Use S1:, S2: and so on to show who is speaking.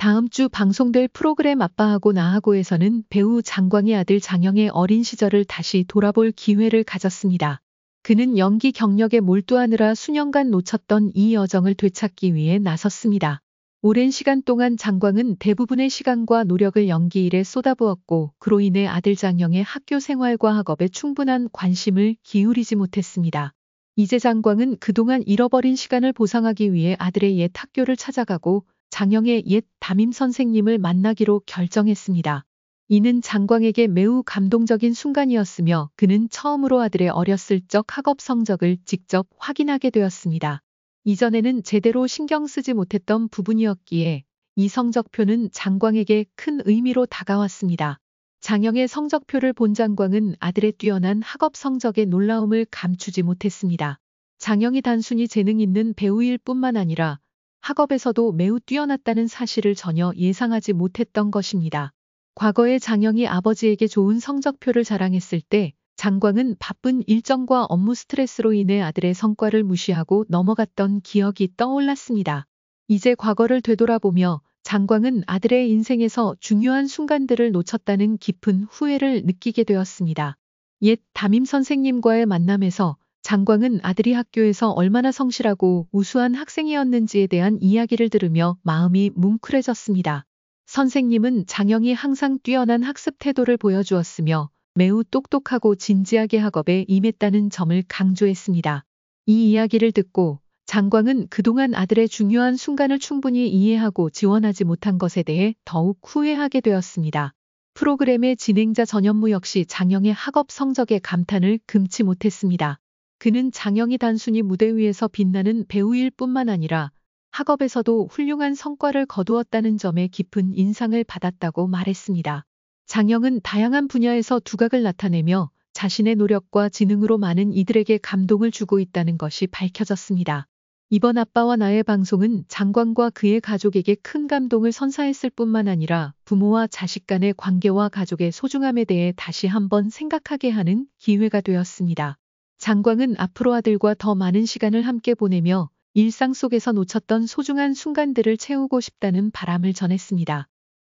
S1: 다음 주 방송될 프로그램 아빠하고 나하고에서는 배우 장광의 아들 장영의 어린 시절을 다시 돌아볼 기회를 가졌습니다. 그는 연기 경력에 몰두하느라 수년간 놓쳤던 이 여정을 되찾기 위해 나섰습니다. 오랜 시간 동안 장광은 대부분의 시간과 노력을 연기 일에 쏟아부었고 그로 인해 아들 장영의 학교 생활과 학업에 충분한 관심을 기울이지 못했습니다. 이제 장광은 그동안 잃어버린 시간을 보상하기 위해 아들의 옛 학교를 찾아가고 장영의 옛 담임 선생님을 만나기로 결정했습니다. 이는 장광에게 매우 감동적인 순간이었으며 그는 처음으로 아들의 어렸을 적 학업 성적을 직접 확인하게 되었습니다. 이전에는 제대로 신경 쓰지 못했던 부분이었기에 이 성적표는 장광에게 큰 의미로 다가왔습니다. 장영의 성적표를 본 장광은 아들의 뛰어난 학업 성적의 놀라움을 감추지 못했습니다. 장영이 단순히 재능 있는 배우일 뿐만 아니라 학업에서도 매우 뛰어났다는 사실을 전혀 예상하지 못했던 것입니다. 과거에 장영이 아버지에게 좋은 성적표를 자랑했을 때 장광은 바쁜 일정과 업무 스트레스로 인해 아들의 성과를 무시하고 넘어갔던 기억이 떠올랐습니다. 이제 과거를 되돌아보며 장광은 아들의 인생에서 중요한 순간들을 놓쳤다는 깊은 후회를 느끼게 되었습니다. 옛 담임 선생님과의 만남에서 장광은 아들이 학교에서 얼마나 성실하고 우수한 학생이었는지에 대한 이야기를 들으며 마음이 뭉클해졌습니다. 선생님은 장영이 항상 뛰어난 학습 태도를 보여주었으며 매우 똑똑하고 진지하게 학업에 임했다는 점을 강조했습니다. 이 이야기를 듣고 장광은 그동안 아들의 중요한 순간을 충분히 이해하고 지원하지 못한 것에 대해 더욱 후회하게 되었습니다. 프로그램의 진행자 전현무 역시 장영의 학업 성적에 감탄을 금치 못했습니다. 그는 장영이 단순히 무대 위에서 빛나는 배우일 뿐만 아니라 학업에서도 훌륭한 성과를 거두었다는 점에 깊은 인상을 받았다고 말했습니다. 장영은 다양한 분야에서 두각을 나타내며 자신의 노력과 지능으로 많은 이들에게 감동을 주고 있다는 것이 밝혀졌습니다. 이번 아빠와 나의 방송은 장관과 그의 가족에게 큰 감동을 선사했을 뿐만 아니라 부모와 자식 간의 관계와 가족의 소중함에 대해 다시 한번 생각하게 하는 기회가 되었습니다. 장광은 앞으로 아들과 더 많은 시간을 함께 보내며 일상 속에서 놓쳤던 소중한 순간들을 채우고 싶다는 바람을 전했습니다.